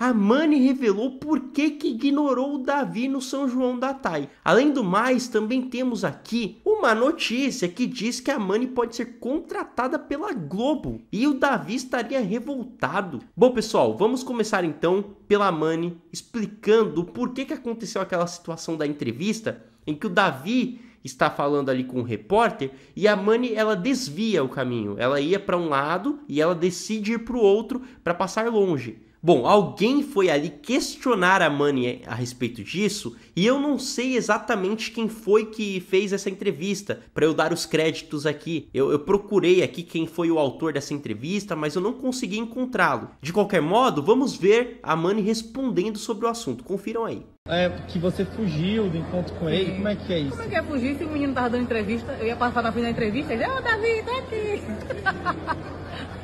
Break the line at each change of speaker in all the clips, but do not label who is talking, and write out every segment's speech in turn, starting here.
Amani revelou por que, que ignorou Davi no São João da Thay. Além do mais, também temos aqui uma notícia que diz que a Amani pode ser contratada pela Globo e o Davi estaria revoltado. Bom, pessoal, vamos começar então pela Amani explicando por que, que aconteceu aquela situação da entrevista em que o Davi está falando ali com o repórter e a Mani ela desvia o caminho. Ela ia para um lado e ela decide ir para o outro para passar longe. Bom, alguém foi ali questionar a Mani a respeito disso, e eu não sei exatamente quem foi que fez essa entrevista, para eu dar os créditos aqui. Eu, eu, procurei aqui quem foi o autor dessa entrevista, mas eu não consegui encontrá-lo. De qualquer modo, vamos ver a Mani respondendo sobre o assunto. Confiram aí. É, que você fugiu do encontro com ele, como é que é isso? Como é que é fugir se o menino tava dando entrevista? Eu ia passar na frente da entrevista e ele, ô oh, Davi, tá aqui!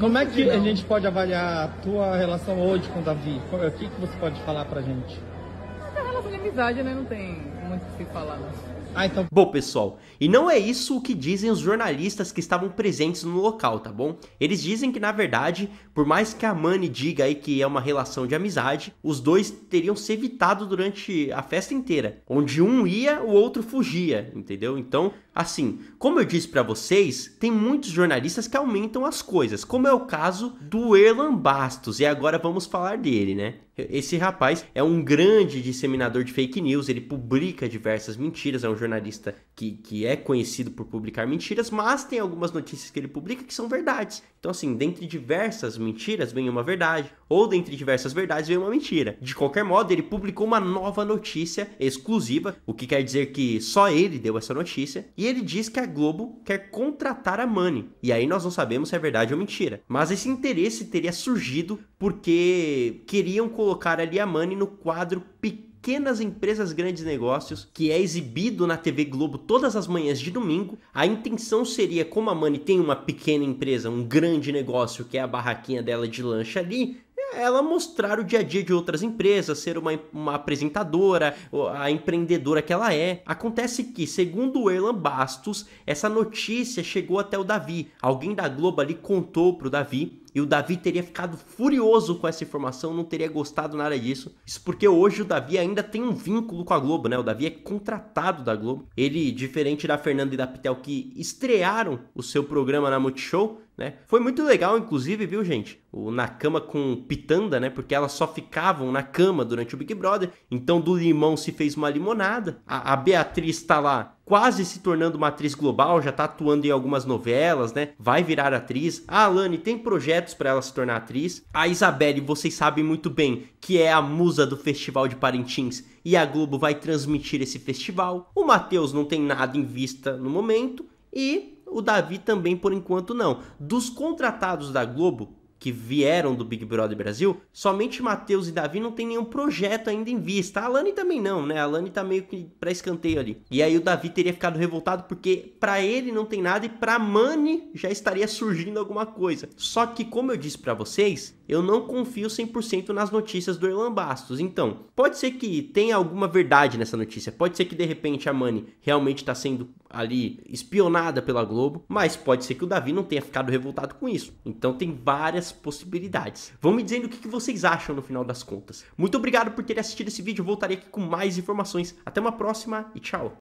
Como é que a gente pode avaliar a tua relação hoje com o Davi? O que, que você pode falar pra gente? A é relação de amizade, né? Não tem muito o que falar, não. Ah, então. Bom, pessoal, e não é isso o que dizem os jornalistas que estavam presentes no local, tá bom? Eles dizem que, na verdade, por mais que a Mani diga aí que é uma relação de amizade, os dois teriam se evitado durante a festa inteira, onde um ia, o outro fugia, entendeu? Então, assim, como eu disse para vocês, tem muitos jornalistas que aumentam as coisas, como é o caso do Erlan Bastos, e agora vamos falar dele, né? Esse rapaz é um grande disseminador de fake news, ele publica diversas mentiras, é um jornalista que, que é conhecido por publicar mentiras, mas tem algumas notícias que ele publica que são verdades. Então, assim, dentre diversas mentiras vem uma verdade, ou dentre diversas verdades vem uma mentira. De qualquer modo, ele publicou uma nova notícia exclusiva, o que quer dizer que só ele deu essa notícia, e ele diz que a Globo quer contratar a Money. E aí nós não sabemos se é verdade ou mentira. Mas esse interesse teria surgido porque queriam colocar ali a Money no quadro pequeno Pequenas Empresas Grandes Negócios, que é exibido na TV Globo todas as manhãs de domingo. A intenção seria, como a Mani tem uma pequena empresa, um grande negócio, que é a barraquinha dela de lanche ali, ela mostrar o dia a dia de outras empresas, ser uma, uma apresentadora, a empreendedora que ela é. Acontece que, segundo o Erlan Bastos, essa notícia chegou até o Davi. Alguém da Globo ali contou pro Davi e o Davi teria ficado furioso com essa informação, não teria gostado nada disso. Isso porque hoje o Davi ainda tem um vínculo com a Globo, né? O Davi é contratado da Globo. Ele, diferente da Fernanda e da Pitel que estrearam o seu programa na Multishow, né? Foi muito legal, inclusive, viu, gente? O na cama com pitanda, né? Porque elas só ficavam na cama durante o Big Brother. Então do limão se fez uma limonada. A, a Beatriz está lá quase se tornando uma atriz global, já está atuando em algumas novelas, né? Vai virar atriz. A ah, Alane tem projetos para ela se tornar atriz. A Isabelle, vocês sabem muito bem que é a musa do Festival de Parintins e a Globo vai transmitir esse festival. O Matheus não tem nada em vista no momento e o Davi também por enquanto não. Dos contratados da Globo, que vieram do Big Brother Brasil, somente Matheus e Davi não tem nenhum projeto ainda em vista. A Alane também não, né? A Alane tá meio que pra escanteio ali. E aí o Davi teria ficado revoltado porque para ele não tem nada e pra Mani já estaria surgindo alguma coisa. Só que, como eu disse para vocês, eu não confio 100% nas notícias do Erlan Bastos. Então, pode ser que tenha alguma verdade nessa notícia. Pode ser que de repente a Mani realmente tá sendo ali espionada pela Globo, mas pode ser que o Davi não tenha ficado revoltado com isso. Então tem várias possibilidades. Vão me dizendo o que vocês acham no final das contas. Muito obrigado por terem assistido esse vídeo, eu voltarei aqui com mais informações. Até uma próxima e tchau!